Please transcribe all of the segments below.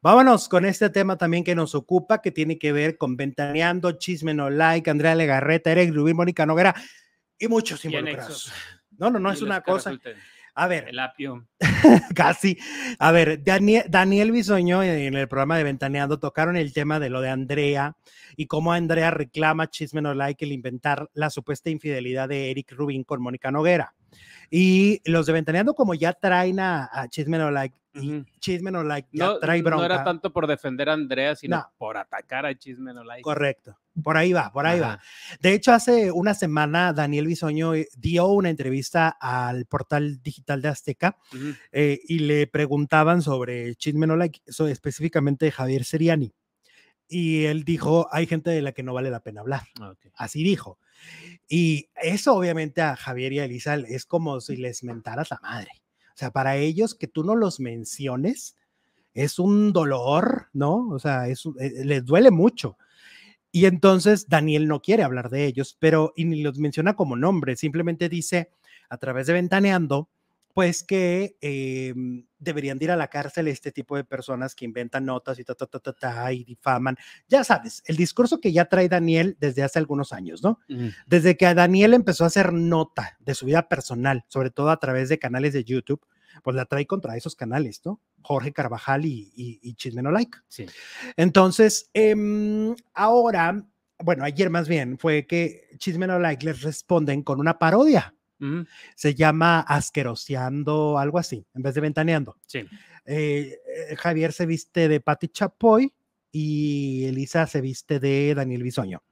Vámonos con este tema también que nos ocupa, que tiene que ver con Ventaneando, Chisme No Like, Andrea Legarreta, Eric Rubín, Mónica Noguera y muchos involucrados. No, no, no, es una cosa. A ver. El apio. Casi. A ver, Daniel, Daniel Bisoño eh, en el programa de Ventaneando tocaron el tema de lo de Andrea y cómo Andrea reclama Chisme No Like el inventar la supuesta infidelidad de Eric Rubin con Mónica Noguera. Y los de Ventaneando, como ya traen a, a Chisme No Like, No no, trae bronca. No era tanto por defender a Andrea, sino por atacar a Chisme No Correcto. Por ahí va, por ahí va. De hecho, hace una semana Daniel Bisoño eh, dio una entrevista al portal digital de Azteca eh, y le preguntaban sobre Chisme No Like, específicamente Javier Seriani. Y él dijo, hay gente de la que no vale la pena hablar. Ah, Así dijo. Y eso obviamente a Javier y a Elisa es como si les mentaras la madre. O sea, para ellos que tú no los menciones es un dolor, ¿no? O sea, eh, les duele mucho. Y entonces Daniel no quiere hablar de ellos, pero y ni los menciona como nombre, simplemente dice a través de Ventaneando pues que em, deberían ir a la cárcel este tipo de personas que inventan notas y ta, ta, ta, y difaman. Ya sabes, el discurso que ya trae Daniel desde hace algunos años, ¿no? Desde que Daniel empezó a hacer nota de su vida personal, sobre todo a través de canales de YouTube, pues la trae contra esos canales, ¿no? Jorge Carvajal y, y, Like. Sí. Entonces, em, ahora, bueno, ayer más bien fue que Chismeno Like les responden con una parodia se llama Asqueroseando, algo así, en vez de Ventaneando. Eh, eh, Javier se viste de Patti Chapoy y Elisa se viste de Daniel Bisoño.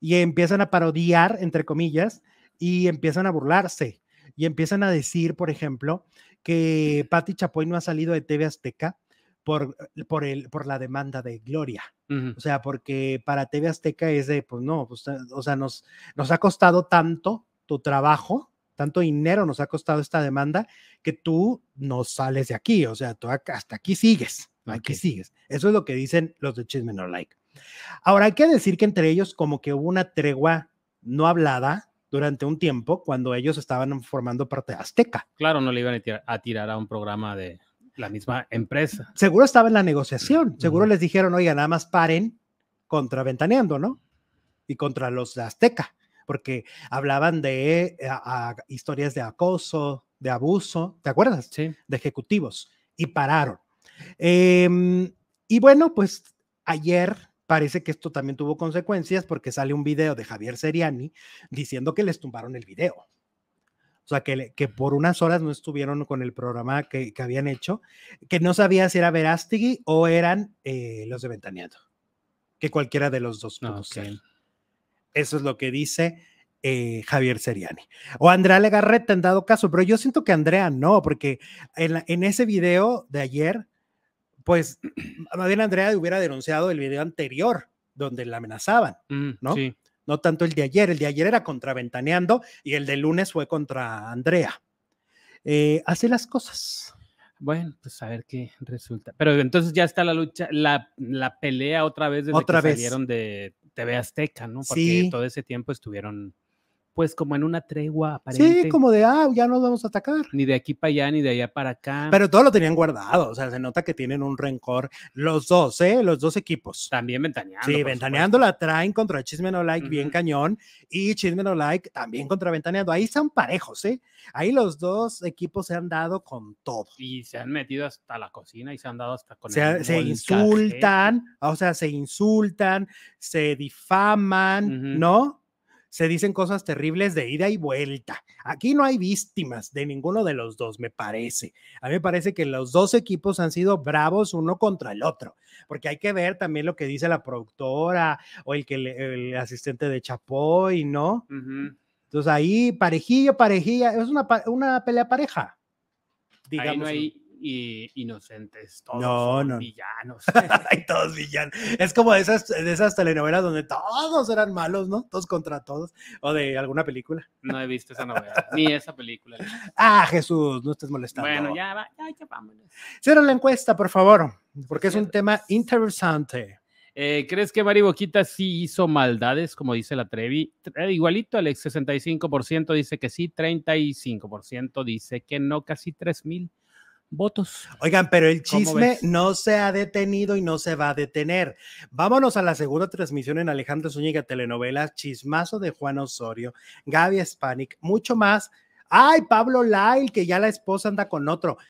Y empiezan a parodiar, entre comillas, y empiezan a burlarse. Y empiezan a decir, por ejemplo, que Patti Chapoy no ha salido de TV Azteca por, por, el, por la demanda de Gloria. O sea, porque para TV Azteca es de, pues no, pues, o sea, nos, nos ha costado tanto tu trabajo, tanto dinero nos ha costado esta demanda, que tú no sales de aquí, o sea, tú hasta aquí sigues, aquí sigues. Eso es lo que dicen los de Chisme No Like. Ahora, hay que decir que entre ellos como que hubo una tregua no hablada durante un tiempo cuando ellos estaban formando parte de Azteca. Claro, no le iban a tirar a, tirar a un programa de la misma empresa. Seguro estaba en la negociación, seguro les dijeron, oiga, nada más paren contra Ventaneando, ¿no? Y contra los de Azteca porque hablaban de eh, historias de acoso, de abuso, ¿te acuerdas? Sí. De ejecutivos, y pararon. Em, y bueno, pues ayer parece que esto también tuvo consecuencias porque sale un video de Javier Seriani diciendo que les tumbaron el video. O sea, que, que por unas horas no estuvieron con el programa que, que habían hecho, que no sabía si era Verástigui o eran eh, los de ventaneado que cualquiera de los dos. No, ah, sé. Eso es lo que dice eh, Javier Seriani. O Andrea Legarreta han dado caso, pero yo siento que Andrea no, porque en, ese video de ayer, pues más bien Andrea hubiera denunciado el video anterior donde la amenazaban, mm, ¿no? No tanto el de ayer, el de ayer era contra Ventaneando y el de lunes fue contra Andrea. Eh, así las cosas. Bueno, pues a ver qué resulta. Pero entonces ya está la lucha, la, pelea otra vez desde que salieron de TV Azteca, ¿no? Porque todo ese tiempo estuvieron pues como en una tregua aparente. Sí, como de, ah, ya nos vamos a atacar. Ni de aquí para allá, ni de allá para acá. Pero todo lo tenían guardado, o sea, se nota que tienen un rencor los dos, ¿eh? Los dos equipos. También ventaneando. Sí, ventaneando la traen contra Chisme No Like, bien cañón, y Chisme No Like también contra ventaneando. Ahí están parejos, ¿eh? Ahí los dos equipos se han dado con todo. Y se han metido hasta la cocina y se han dado hasta con Se, se insultan, o sea, se insultan, se difaman, ¿no? se dicen cosas terribles de ida y vuelta. Aquí no hay víctimas de ninguno de los dos, me parece. A mí me parece que los dos equipos han sido bravos uno contra el otro, porque hay que ver también lo que dice la productora o el que el asistente de Chapoy, ¿no? Entonces ahí parejillo, parejilla, es una, pelea pareja. Digamos. Ahí y inocentes, todos villanos. hay todos villanos. Es como de esas, de esas telenovelas donde todos eran malos, ¿no? Todos contra todos. O de alguna película. No he visto esa novela, ni esa película. Ah, Jesús, no estés molestando. Bueno, ya va, ya, vámonos. Cierra la encuesta, por favor, porque es un tema interesante. Eh, ¿Crees que Mari Boquita sí hizo maldades, como dice la Trevi? igualito, el ex 65% dice que sí, 35% dice que no, casi 3.000 votos. Oigan, pero el chisme no se ha detenido y no se va a detener. Vámonos a la segunda transmisión en Alejandro Zúñiga Telenovelas, Chismazo de Juan Osorio, Gaby Spanik, mucho más. Ay, Pablo Lyle, que ya la esposa anda con otro.